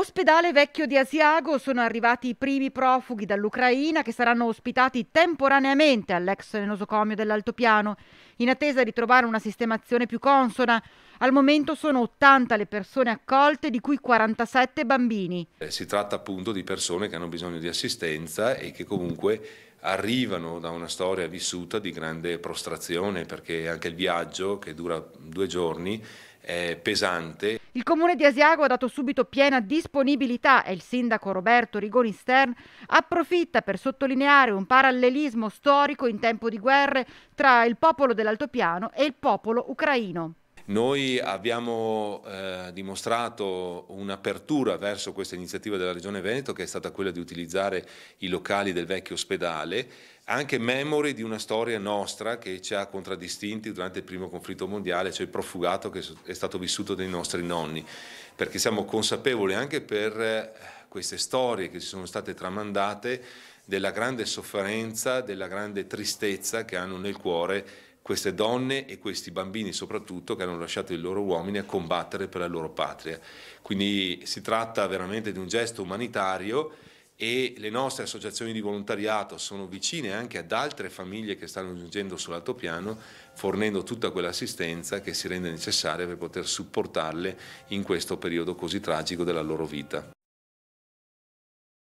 Ospedale vecchio di Asiago sono arrivati i primi profughi dall'Ucraina che saranno ospitati temporaneamente all'ex nosocomio dell'Altopiano, in attesa di trovare una sistemazione più consona. Al momento sono 80 le persone accolte, di cui 47 bambini. Eh, si tratta appunto di persone che hanno bisogno di assistenza e che comunque arrivano da una storia vissuta di grande prostrazione, perché anche il viaggio, che dura due giorni, è pesante. Il comune di Asiago ha dato subito piena disponibilità e il sindaco Roberto Rigoni Stern approfitta per sottolineare un parallelismo storico in tempo di guerre tra il popolo dell'Altopiano e il popolo ucraino. Noi abbiamo eh, dimostrato un'apertura verso questa iniziativa della Regione Veneto che è stata quella di utilizzare i locali del vecchio ospedale anche memori di una storia nostra che ci ha contraddistinti durante il primo conflitto mondiale, cioè il profugato che è stato vissuto dai nostri nonni, perché siamo consapevoli anche per eh, queste storie che ci sono state tramandate della grande sofferenza, della grande tristezza che hanno nel cuore queste donne e questi bambini soprattutto che hanno lasciato i loro uomini a combattere per la loro patria. Quindi si tratta veramente di un gesto umanitario e le nostre associazioni di volontariato sono vicine anche ad altre famiglie che stanno giungendo sull'altopiano, fornendo tutta quell'assistenza che si rende necessaria per poter supportarle in questo periodo così tragico della loro vita.